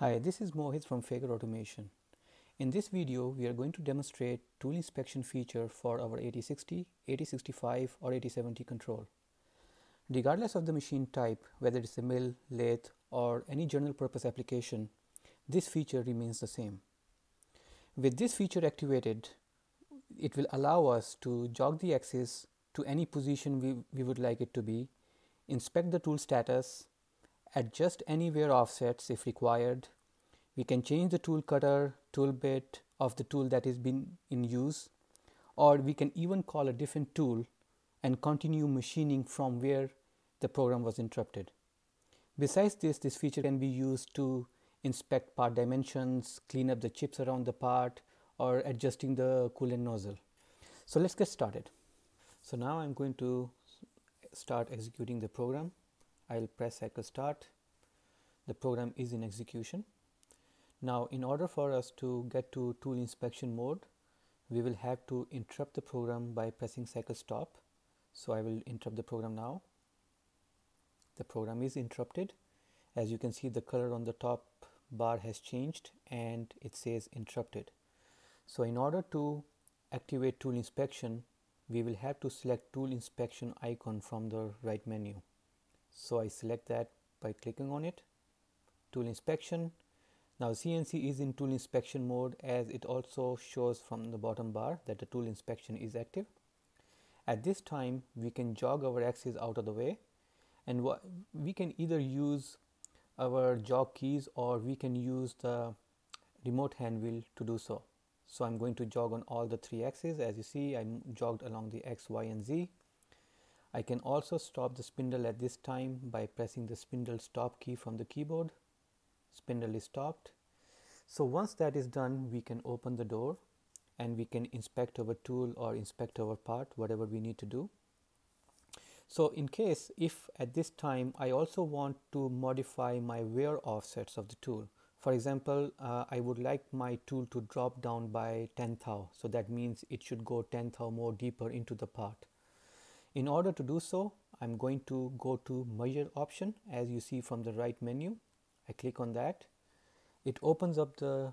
Hi, this is Mohit from Faker Automation. In this video, we are going to demonstrate tool inspection feature for our 8060, 8065 or 8070 control. Regardless of the machine type, whether it's a mill, lathe or any general purpose application, this feature remains the same. With this feature activated, it will allow us to jog the axis to any position we, we would like it to be, inspect the tool status adjust any wear offsets if required. We can change the tool cutter, tool bit of the tool that is been in use or we can even call a different tool and continue machining from where the program was interrupted. Besides this, this feature can be used to inspect part dimensions, clean up the chips around the part or adjusting the coolant nozzle. So let's get started. So now I'm going to start executing the program. I will press cycle start. The program is in execution. Now in order for us to get to tool inspection mode, we will have to interrupt the program by pressing cycle stop. So I will interrupt the program now. The program is interrupted. As you can see the color on the top bar has changed and it says interrupted. So in order to activate tool inspection, we will have to select tool inspection icon from the right menu. So I select that by clicking on it, tool inspection. Now CNC is in tool inspection mode as it also shows from the bottom bar that the tool inspection is active. At this time we can jog our axis out of the way and we can either use our jog keys or we can use the remote hand wheel to do so. So I'm going to jog on all the three axes as you see I'm jogged along the X, Y and Z I can also stop the spindle at this time by pressing the spindle stop key from the keyboard. Spindle is stopped. So once that is done, we can open the door and we can inspect our tool or inspect our part, whatever we need to do. So in case if at this time I also want to modify my wear offsets of the tool, for example, uh, I would like my tool to drop down by 10 thou. So that means it should go 10 thou more deeper into the part. In order to do so, I'm going to go to measure option as you see from the right menu. I click on that. It opens up the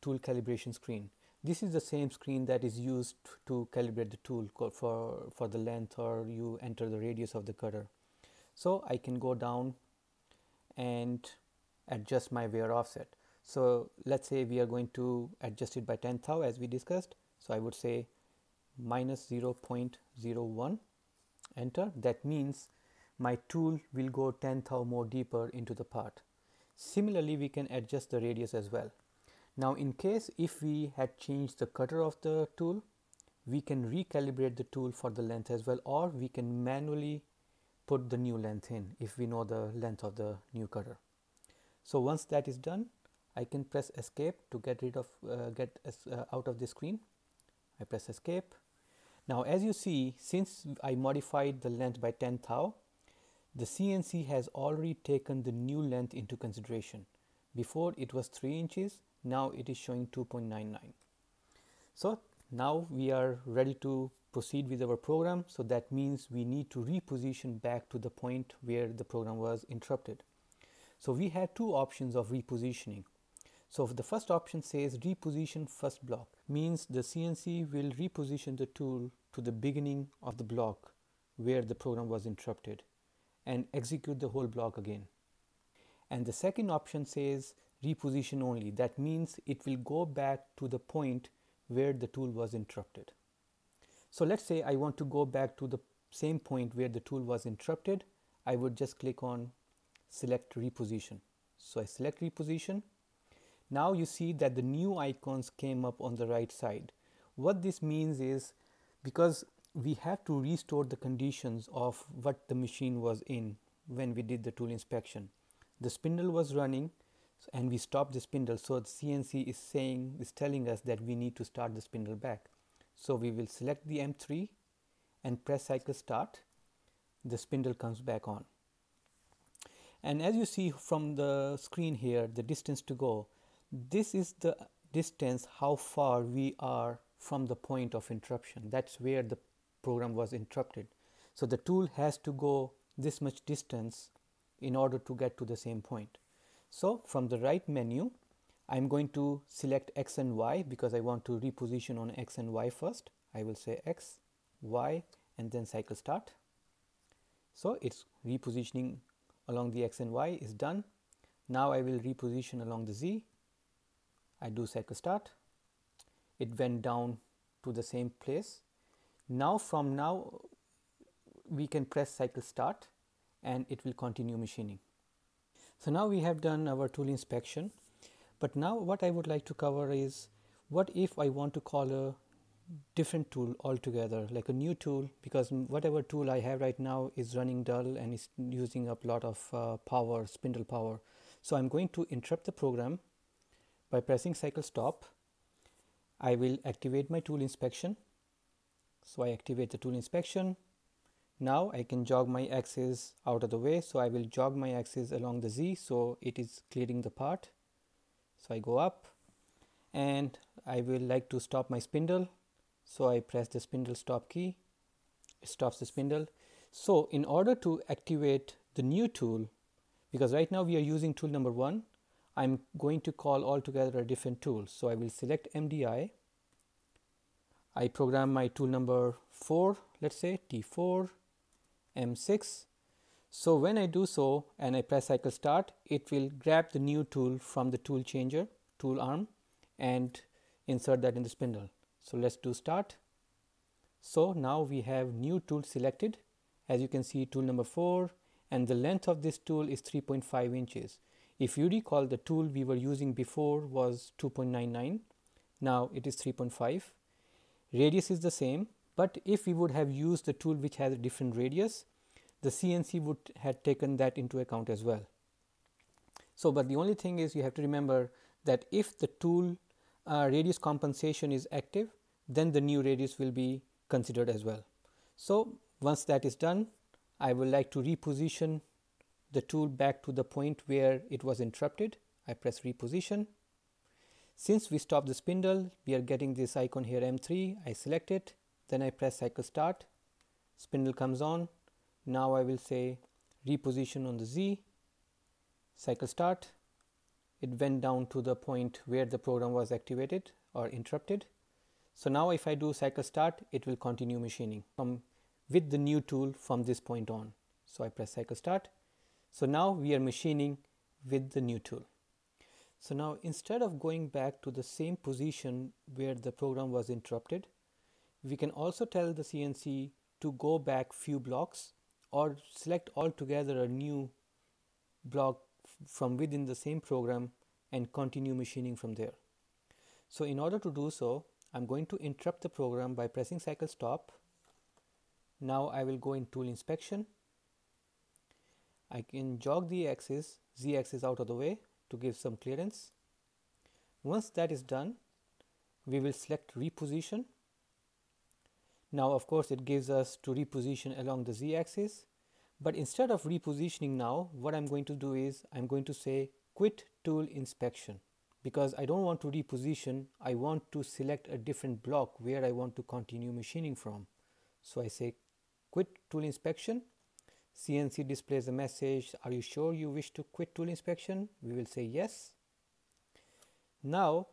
tool calibration screen. This is the same screen that is used to calibrate the tool for, for the length or you enter the radius of the cutter. So I can go down and adjust my wear offset. So let's say we are going to adjust it by 10 thou as we discussed. So I would say minus 0.01 enter that means my tool will go 10th or more deeper into the part. Similarly we can adjust the radius as well. Now in case if we had changed the cutter of the tool we can recalibrate the tool for the length as well or we can manually put the new length in if we know the length of the new cutter. So once that is done I can press escape to get rid of uh, get uh, out of the screen. I press escape now as you see, since I modified the length by 10 thou, the CNC has already taken the new length into consideration. Before it was 3 inches, now it is showing 2.99. So now we are ready to proceed with our program. So that means we need to reposition back to the point where the program was interrupted. So we have two options of repositioning. So the first option says reposition first block means the CNC will reposition the tool to the beginning of the block where the program was interrupted and execute the whole block again. And the second option says reposition only. That means it will go back to the point where the tool was interrupted. So let's say I want to go back to the same point where the tool was interrupted. I would just click on select reposition. So I select reposition now you see that the new icons came up on the right side. What this means is because we have to restore the conditions of what the machine was in when we did the tool inspection. The spindle was running and we stopped the spindle. So the CNC is saying, is telling us that we need to start the spindle back. So we will select the M3 and press cycle start. The spindle comes back on. And as you see from the screen here, the distance to go, this is the distance how far we are from the point of interruption. That's where the program was interrupted. So the tool has to go this much distance in order to get to the same point. So from the right menu, I'm going to select X and Y because I want to reposition on X and Y first. I will say X, Y and then cycle start. So it's repositioning along the X and Y is done. Now I will reposition along the Z I do cycle start. It went down to the same place. Now from now we can press cycle start and it will continue machining. So now we have done our tool inspection but now what I would like to cover is what if I want to call a different tool altogether like a new tool because whatever tool I have right now is running dull and is using up a lot of uh, power spindle power. So I'm going to interrupt the program by pressing cycle stop, I will activate my tool inspection. So I activate the tool inspection. Now I can jog my axis out of the way. So I will jog my axis along the Z. So it is clearing the part. So I go up and I will like to stop my spindle. So I press the spindle stop key. It stops the spindle. So in order to activate the new tool, because right now we are using tool number one, I'm going to call altogether a different tool. So I will select MDI. I program my tool number 4, let's say T4, M6. So when I do so and I press cycle start, it will grab the new tool from the tool changer, tool arm and insert that in the spindle. So let's do start. So now we have new tool selected. As you can see tool number 4 and the length of this tool is 3.5 inches. If you recall the tool we were using before was 2.99, now it is 3.5. Radius is the same, but if we would have used the tool which has a different radius, the CNC would had taken that into account as well. So, but the only thing is you have to remember that if the tool uh, radius compensation is active, then the new radius will be considered as well. So, once that is done, I would like to reposition the tool back to the point where it was interrupted. I press reposition. Since we stopped the spindle, we are getting this icon here M3. I select it, then I press cycle start. Spindle comes on. Now I will say reposition on the Z, cycle start. It went down to the point where the program was activated or interrupted. So now if I do cycle start, it will continue machining from with the new tool from this point on. So I press cycle start. So now we are machining with the new tool. So now instead of going back to the same position where the program was interrupted, we can also tell the CNC to go back few blocks or select altogether a new block from within the same program and continue machining from there. So in order to do so, I'm going to interrupt the program by pressing cycle stop. Now I will go in tool inspection I can jog the axis, z axis out of the way to give some clearance. Once that is done, we will select reposition. Now of course it gives us to reposition along the z axis, but instead of repositioning now, what I'm going to do is I'm going to say quit tool inspection because I don't want to reposition, I want to select a different block where I want to continue machining from. So I say quit tool inspection CNC displays the message, are you sure you wish to quit tool inspection? We will say yes. Now,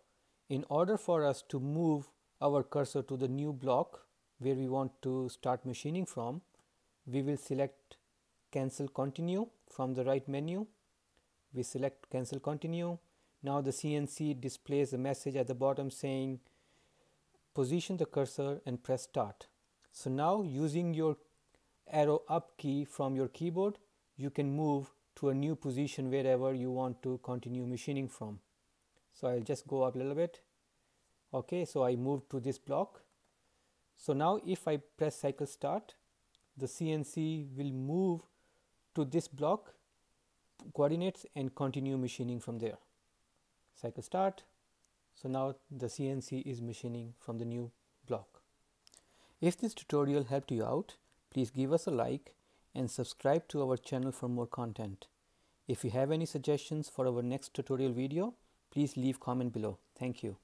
in order for us to move our cursor to the new block where we want to start machining from, we will select cancel continue from the right menu. We select cancel continue. Now the CNC displays a message at the bottom saying position the cursor and press start. So now using your arrow up key from your keyboard, you can move to a new position wherever you want to continue machining from. So I'll just go up a little bit. Okay, so I move to this block. So now if I press cycle start, the CNC will move to this block coordinates and continue machining from there. Cycle start. So now the CNC is machining from the new block. If this tutorial helped you out, Please give us a like and subscribe to our channel for more content. If you have any suggestions for our next tutorial video, please leave comment below. Thank you.